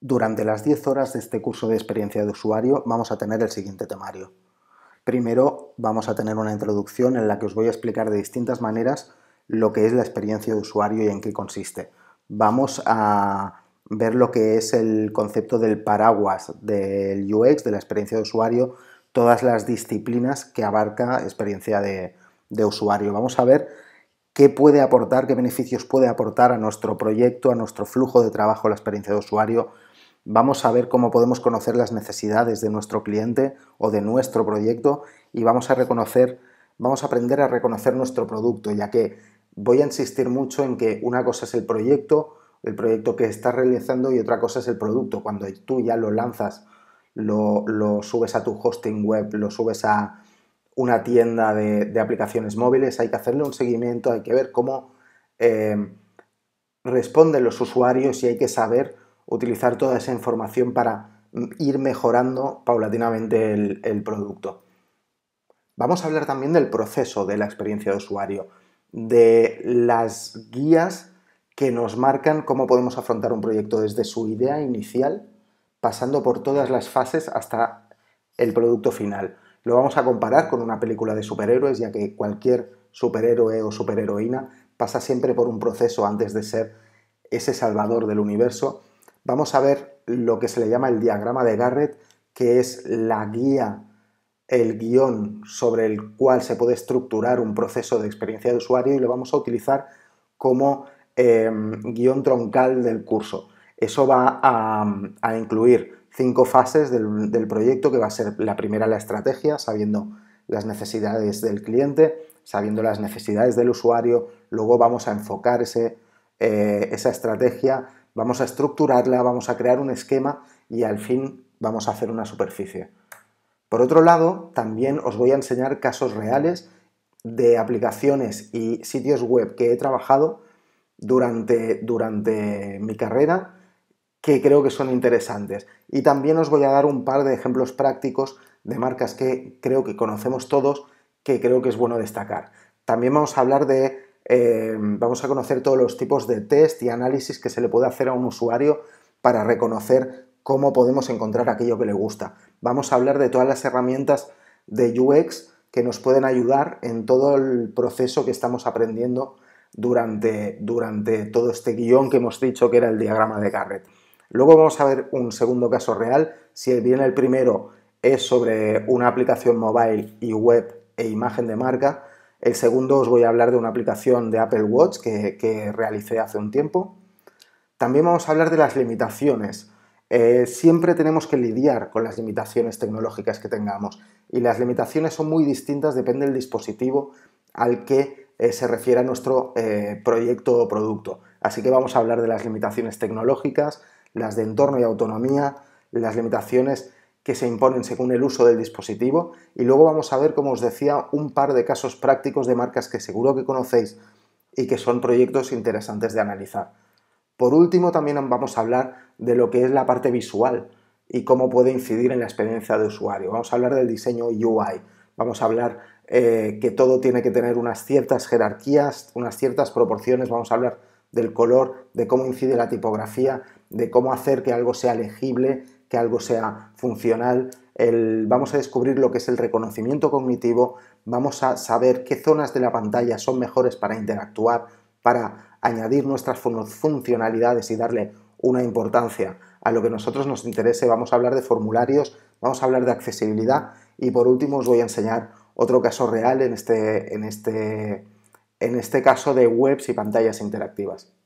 Durante las 10 horas de este curso de experiencia de usuario vamos a tener el siguiente temario. Primero vamos a tener una introducción en la que os voy a explicar de distintas maneras lo que es la experiencia de usuario y en qué consiste. Vamos a ver lo que es el concepto del paraguas del UX, de la experiencia de usuario, todas las disciplinas que abarca experiencia de, de usuario. Vamos a ver qué puede aportar, qué beneficios puede aportar a nuestro proyecto, a nuestro flujo de trabajo la experiencia de usuario vamos a ver cómo podemos conocer las necesidades de nuestro cliente o de nuestro proyecto y vamos a reconocer, vamos a aprender a reconocer nuestro producto, ya que voy a insistir mucho en que una cosa es el proyecto, el proyecto que estás realizando y otra cosa es el producto. Cuando tú ya lo lanzas, lo, subes a tu hosting web, lo subes a una tienda de, aplicaciones móviles, hay que hacerle un seguimiento, hay que ver cómo eh, responden los usuarios y hay que saber utilizar toda esa información para ir mejorando paulatinamente el, producto. Vamos a hablar también del proceso de la experiencia de usuario, de las guías que nos marcan cómo podemos afrontar un proyecto desde su idea inicial, pasando por todas las fases hasta el producto final. Lo vamos a comparar con una película de superhéroes, ya que cualquier superhéroe o superheroína pasa siempre por un proceso antes de ser ese salvador del universo vamos a ver lo que se le llama el diagrama de Garrett, que es la guía, el guión sobre el cual se puede estructurar un proceso de experiencia de usuario y lo vamos a utilizar como em, guión troncal del curso. Eso va a, incluir cinco fases del, proyecto, que va a ser la primera la estrategia, sabiendo las necesidades del cliente, sabiendo las necesidades del usuario, luego vamos a enfocar eh, esa estrategia Vamos a estructurarla, vamos a crear un esquema y al fin vamos a hacer una superficie. Por otro lado, también os voy a enseñar casos reales de aplicaciones y sitios web que he trabajado durante, durante mi carrera que creo que son interesantes. Y también os voy a dar un par de ejemplos prácticos de marcas que creo que conocemos todos, que creo que es bueno destacar. También vamos a hablar de Em, vamos a conocer todos los tipos de test y análisis que se le puede hacer a un usuario para reconocer cómo podemos encontrar aquello que le gusta. Vamos a hablar de todas las herramientas de UX que nos pueden ayudar en todo el proceso que estamos aprendiendo durante, durante todo este guión que hemos dicho que era el diagrama de Garrett. Luego vamos a ver un segundo caso real. Si bien el primero es sobre una aplicación mobile y web e imagen de marca, el segundo os voy a hablar de una aplicación de Apple Watch que, realicé hace un tiempo. También vamos a hablar de las limitaciones. Eh, siempre tenemos que lidiar con las limitaciones tecnológicas que tengamos y las limitaciones son muy distintas, depende del dispositivo al que eh, se refiera nuestro eh, proyecto o producto. Así que vamos a hablar de las limitaciones tecnológicas, las de entorno y autonomía, las limitaciones que se imponen según el uso del dispositivo y luego vamos a ver, como os decía, un par de casos prácticos de marcas que seguro que conocéis y que son proyectos interesantes de analizar. Por último, también vamos a hablar de lo que es la parte visual y cómo puede incidir en la experiencia de usuario. Vamos a hablar del diseño UI, vamos a hablar eh, que todo tiene que tener unas ciertas jerarquías, unas ciertas proporciones, vamos a hablar del color, de cómo incide la tipografía, de cómo hacer que algo sea legible que algo sea funcional. vamos a descubrir lo que es el reconocimiento cognitivo, vamos a saber qué zonas de la pantalla son mejores para interactuar, para añadir nuestras funcionalidades y darle una importancia a lo que nosotros nos interese. Vamos a hablar de formularios, vamos a hablar de accesibilidad y por último os voy a enseñar otro caso real en este, en este, en este caso de webs y pantallas interactivas.